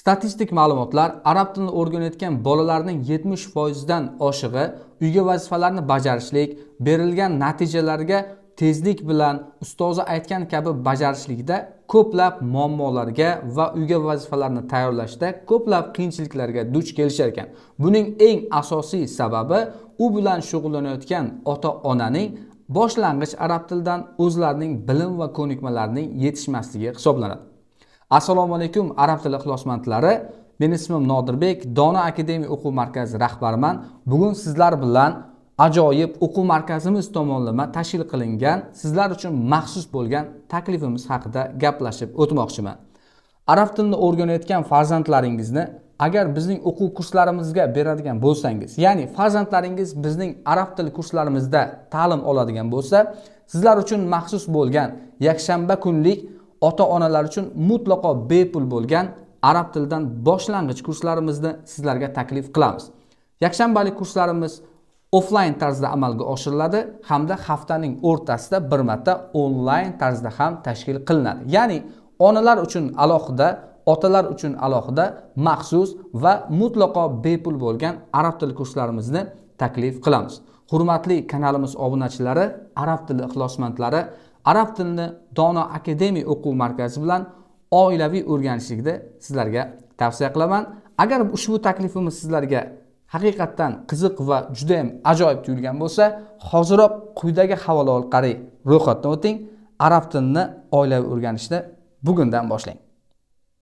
statistik ma'lumotlar arab tilini o'rganayotgan bolalarning 70 foizdan oshig'i uyga vazifalarni bajarishlik berilgan natijalarga tezlik bilan ustozi aytgan kabi bajarishlikda ko'plab muammolarga va uyga vazifalarni tayyorlashda ko'plab qiyinchiliklarga duch kelishar ekan buning eng asosiy sababi u bilan shug'ullanayotgan ota onaning boshlang'ich arab tilidan o'zlarining bilim va ko'nikmalarining yetishmasligi hisoblanadi assalomu alaykum arab tili ixlosmandlari meni ismim nodirbek dono akademiya o'quv markazi rahbariman bugun sizlar bilan ajoyib o'quv markazimiz tomonidan tashkil qilingan sizlar uchun maxsus bo'lgan taklifimiz haqida gaplashib o'tmoqchiman arab tilini o'rganayotgan farzandlaringizni agar bizning o'quv kurslarimizga beradigan bo'lsangiz ya'ni farzandlaringiz bizning arab tili kurslarimizda ta'lim oladigan bo'lsa sizlar uchun maxsus bo'lgan yakshanba kunlik ota onalar uchun mutlaqo bepul bo'lgan arab tilidan boshlang'ich kurslarimizni sizlarga taklif qilamiz yakshanbalik kurslarimiz offlayn tarzda amalga oshiriladi hamda haftaning o'rtasida bir marta onlayn tarzda ham tashkil qilinadi ya'ni onalar uchun alohida otalar uchun alohida maxsus va mutlaqo bepul bo'lgan arab tili kurslarimizni taklif qilamiz hurmatli kanalimiz obunachilari arab tili ixlosmandlari arab tilini dono akademiya o'quv markazi bilan oilaviy o'rganishlikni sizlarga tavsiya qilaman agar ushbu taklifimiz sizlarga haqiqatdan qiziq va judayam ajoyib tuyulgan bo'lsa hoziroq quyidagi havola orqali ro'yxatdan o'ting arab tilini oilaviy o'rganishni bugundan boshlang